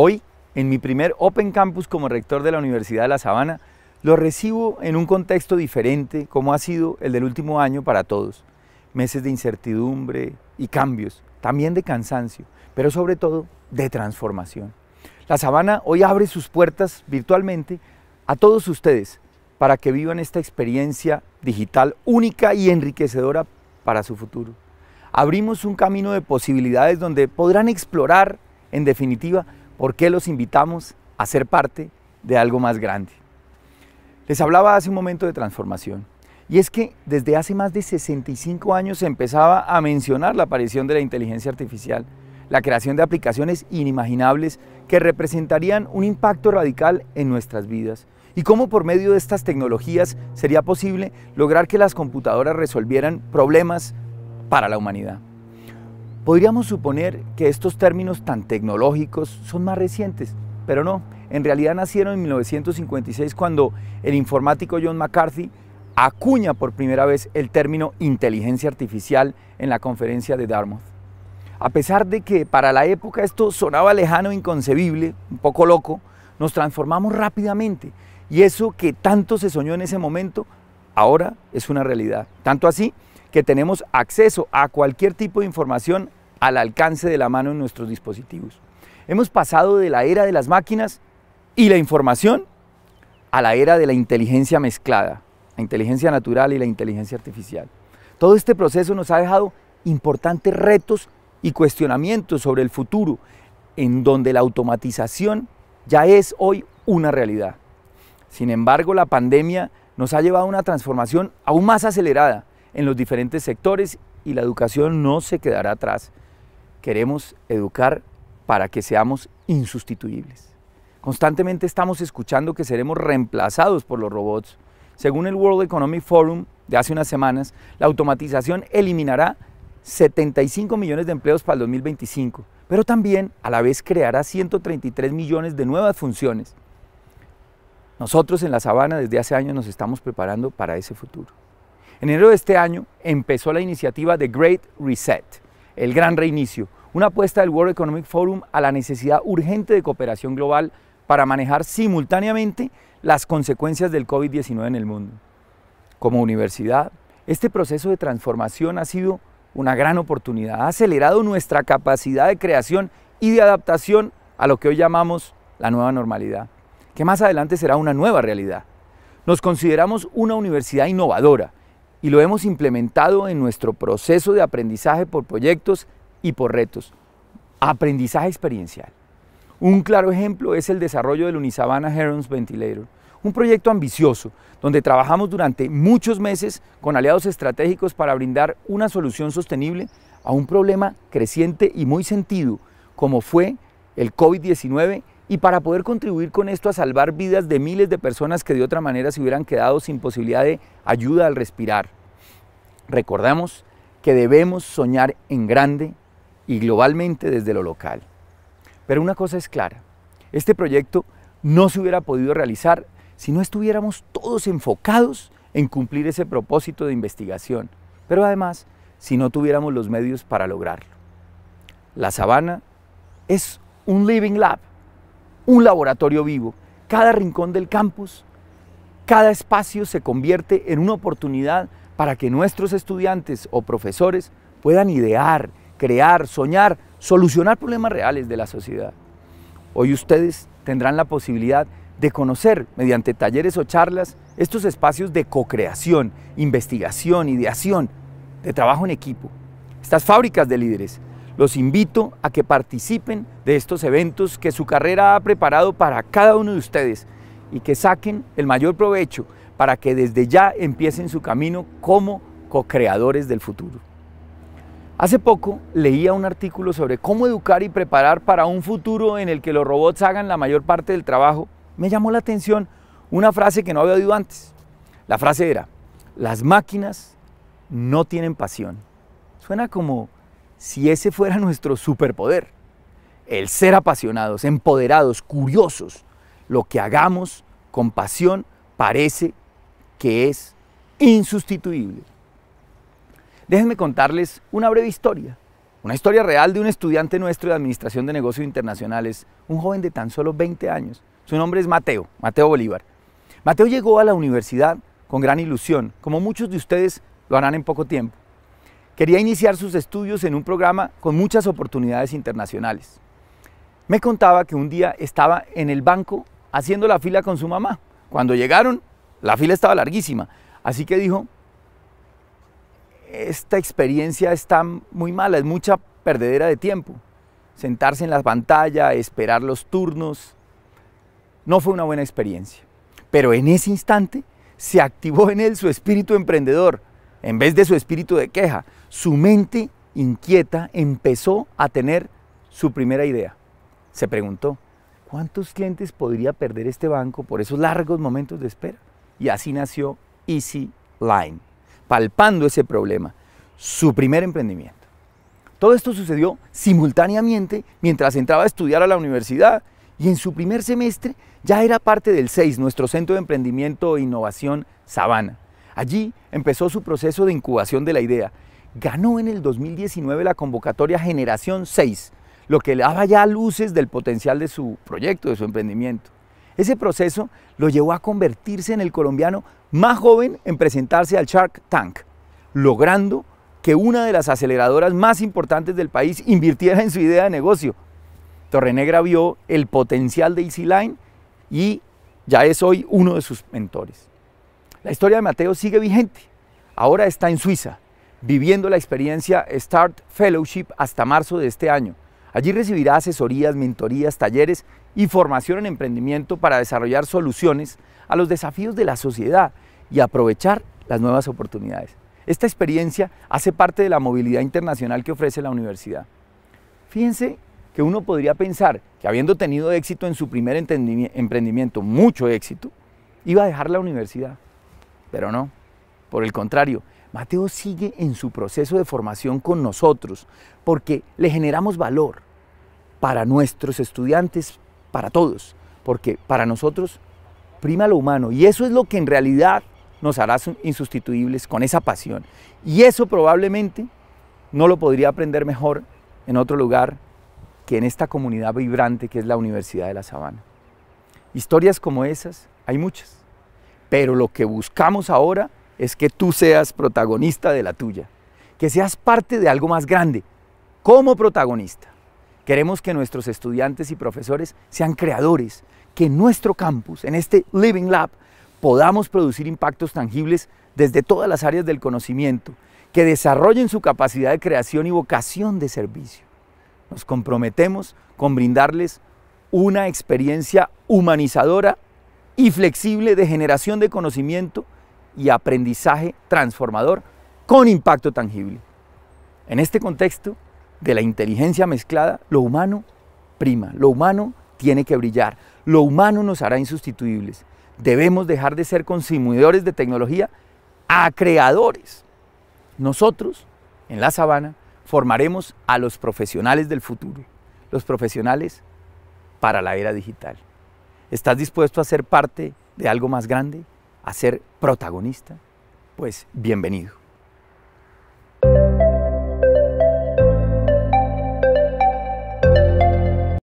Hoy, en mi primer Open Campus como rector de la Universidad de La Sabana, lo recibo en un contexto diferente como ha sido el del último año para todos. Meses de incertidumbre y cambios, también de cansancio, pero sobre todo de transformación. La Sabana hoy abre sus puertas virtualmente a todos ustedes para que vivan esta experiencia digital única y enriquecedora para su futuro. Abrimos un camino de posibilidades donde podrán explorar, en definitiva, ¿Por qué los invitamos a ser parte de algo más grande? Les hablaba hace un momento de transformación. Y es que desde hace más de 65 años se empezaba a mencionar la aparición de la inteligencia artificial, la creación de aplicaciones inimaginables que representarían un impacto radical en nuestras vidas y cómo por medio de estas tecnologías sería posible lograr que las computadoras resolvieran problemas para la humanidad. Podríamos suponer que estos términos tan tecnológicos son más recientes, pero no. En realidad nacieron en 1956 cuando el informático John McCarthy acuña por primera vez el término inteligencia artificial en la conferencia de Dartmouth. A pesar de que para la época esto sonaba lejano, e inconcebible, un poco loco, nos transformamos rápidamente y eso que tanto se soñó en ese momento ahora es una realidad. Tanto así que tenemos acceso a cualquier tipo de información al alcance de la mano en nuestros dispositivos. Hemos pasado de la era de las máquinas y la información a la era de la inteligencia mezclada, la inteligencia natural y la inteligencia artificial. Todo este proceso nos ha dejado importantes retos y cuestionamientos sobre el futuro, en donde la automatización ya es hoy una realidad. Sin embargo, la pandemia nos ha llevado a una transformación aún más acelerada en los diferentes sectores y la educación no se quedará atrás queremos educar para que seamos insustituibles. Constantemente estamos escuchando que seremos reemplazados por los robots. Según el World Economic Forum de hace unas semanas, la automatización eliminará 75 millones de empleos para el 2025, pero también a la vez creará 133 millones de nuevas funciones. Nosotros en la sabana desde hace años nos estamos preparando para ese futuro. En enero de este año empezó la iniciativa The Great Reset, el gran reinicio, una apuesta del World Economic Forum a la necesidad urgente de cooperación global para manejar simultáneamente las consecuencias del COVID-19 en el mundo. Como universidad, este proceso de transformación ha sido una gran oportunidad, ha acelerado nuestra capacidad de creación y de adaptación a lo que hoy llamamos la nueva normalidad, que más adelante será una nueva realidad. Nos consideramos una universidad innovadora y lo hemos implementado en nuestro proceso de aprendizaje por proyectos y por retos. Aprendizaje experiencial. Un claro ejemplo es el desarrollo del Unisabana Herons Ventilator, un proyecto ambicioso donde trabajamos durante muchos meses con aliados estratégicos para brindar una solución sostenible a un problema creciente y muy sentido como fue el COVID-19 y para poder contribuir con esto a salvar vidas de miles de personas que de otra manera se hubieran quedado sin posibilidad de ayuda al respirar. Recordamos que debemos soñar en grande y globalmente desde lo local. Pero una cosa es clara, este proyecto no se hubiera podido realizar si no estuviéramos todos enfocados en cumplir ese propósito de investigación, pero además si no tuviéramos los medios para lograrlo. La sabana es un living lab, un laboratorio vivo. Cada rincón del campus, cada espacio se convierte en una oportunidad para que nuestros estudiantes o profesores puedan idear, crear, soñar, solucionar problemas reales de la sociedad. Hoy ustedes tendrán la posibilidad de conocer mediante talleres o charlas estos espacios de co-creación, investigación, ideación, de trabajo en equipo, estas fábricas de líderes. Los invito a que participen de estos eventos que su carrera ha preparado para cada uno de ustedes y que saquen el mayor provecho para que desde ya empiecen su camino como co-creadores del futuro. Hace poco leía un artículo sobre cómo educar y preparar para un futuro en el que los robots hagan la mayor parte del trabajo. Me llamó la atención una frase que no había oído antes. La frase era, las máquinas no tienen pasión. Suena como si ese fuera nuestro superpoder. El ser apasionados, empoderados, curiosos. Lo que hagamos con pasión parece que es insustituible. Déjenme contarles una breve historia, una historia real de un estudiante nuestro de Administración de Negocios Internacionales, un joven de tan solo 20 años. Su nombre es Mateo, Mateo Bolívar. Mateo llegó a la universidad con gran ilusión, como muchos de ustedes lo harán en poco tiempo. Quería iniciar sus estudios en un programa con muchas oportunidades internacionales. Me contaba que un día estaba en el banco haciendo la fila con su mamá. Cuando llegaron, la fila estaba larguísima, así que dijo, esta experiencia está muy mala, es mucha perdedera de tiempo. Sentarse en la pantalla, esperar los turnos, no fue una buena experiencia. Pero en ese instante se activó en él su espíritu emprendedor, en vez de su espíritu de queja. Su mente inquieta empezó a tener su primera idea. Se preguntó, ¿cuántos clientes podría perder este banco por esos largos momentos de espera? Y así nació Easy Line palpando ese problema, su primer emprendimiento. Todo esto sucedió simultáneamente mientras entraba a estudiar a la universidad y en su primer semestre ya era parte del SEIS, nuestro Centro de Emprendimiento e Innovación Sabana. Allí empezó su proceso de incubación de la idea. Ganó en el 2019 la convocatoria Generación 6, lo que le daba ya luces del potencial de su proyecto, de su emprendimiento. Ese proceso lo llevó a convertirse en el colombiano más joven en presentarse al Shark Tank, logrando que una de las aceleradoras más importantes del país invirtiera en su idea de negocio. Torrenegra vio el potencial de EasyLine y ya es hoy uno de sus mentores. La historia de Mateo sigue vigente. Ahora está en Suiza, viviendo la experiencia Start Fellowship hasta marzo de este año. Allí recibirá asesorías, mentorías, talleres y formación en emprendimiento para desarrollar soluciones a los desafíos de la sociedad y aprovechar las nuevas oportunidades. Esta experiencia hace parte de la movilidad internacional que ofrece la universidad. Fíjense que uno podría pensar que habiendo tenido éxito en su primer emprendimiento, mucho éxito, iba a dejar la universidad. Pero no, por el contrario, Mateo sigue en su proceso de formación con nosotros porque le generamos valor para nuestros estudiantes, para todos, porque para nosotros prima lo humano. Y eso es lo que en realidad nos hará insustituibles con esa pasión. Y eso probablemente no lo podría aprender mejor en otro lugar que en esta comunidad vibrante que es la Universidad de la Sabana. Historias como esas hay muchas, pero lo que buscamos ahora es que tú seas protagonista de la tuya, que seas parte de algo más grande, como protagonista. Queremos que nuestros estudiantes y profesores sean creadores, que en nuestro campus, en este Living Lab, podamos producir impactos tangibles desde todas las áreas del conocimiento, que desarrollen su capacidad de creación y vocación de servicio. Nos comprometemos con brindarles una experiencia humanizadora y flexible de generación de conocimiento y aprendizaje transformador con impacto tangible. En este contexto de la inteligencia mezclada, lo humano prima, lo humano tiene que brillar, lo humano nos hará insustituibles. Debemos dejar de ser consumidores de tecnología a creadores. Nosotros, en la sabana, formaremos a los profesionales del futuro, los profesionales para la era digital. ¿Estás dispuesto a ser parte de algo más grande? ¿A ser protagonista? Pues bienvenido.